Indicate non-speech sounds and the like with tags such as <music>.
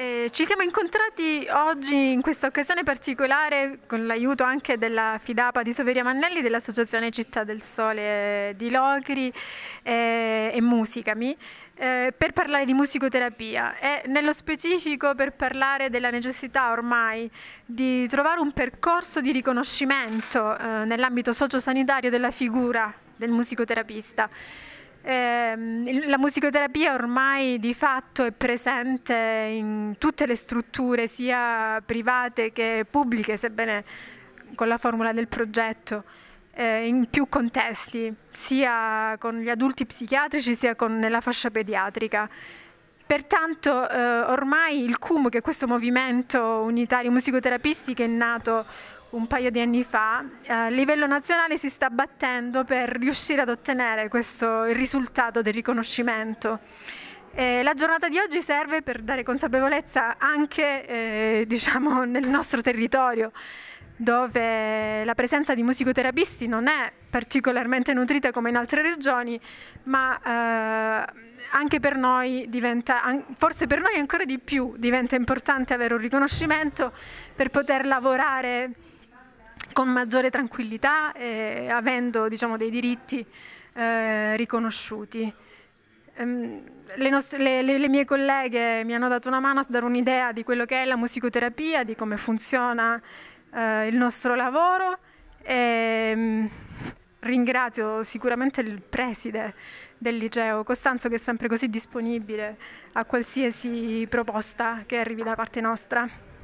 Eh, ci siamo incontrati oggi in questa occasione particolare con l'aiuto anche della Fidapa di Soveria Mannelli dell'Associazione Città del Sole di Locri eh, e Musicami eh, per parlare di musicoterapia e nello specifico per parlare della necessità ormai di trovare un percorso di riconoscimento eh, nell'ambito sociosanitario della figura del musicoterapista. Ehm, la musicoterapia ormai di fatto è presente in tutte le strutture, sia private che pubbliche, sebbene con la formula del progetto eh, in più contesti, sia con gli adulti psichiatrici sia con, nella fascia pediatrica. Pertanto eh, ormai il CUM, che è questo movimento unitario musicoterapisti che è nato un paio di anni fa, a eh, livello nazionale si sta battendo per riuscire ad ottenere questo, il risultato del riconoscimento. Eh, la giornata di oggi serve per dare consapevolezza anche eh, diciamo, <laughs> nel nostro territorio, dove la presenza di musicoterapisti non è particolarmente nutrita come in altre regioni, ma eh, anche per noi diventa, forse per noi ancora di più, diventa importante avere un riconoscimento per poter lavorare con maggiore tranquillità e avendo diciamo, dei diritti eh, riconosciuti. Ehm, le, nostre, le, le, mie colleghe mi hanno dato una mano a dare un'idea di quello che è la musicoterapia, di come funziona eh, il nostro lavoro e mm, ringrazio sicuramente il preside del liceo, Costanzo che è sempre così disponibile a qualsiasi proposta che arrivi da parte nostra.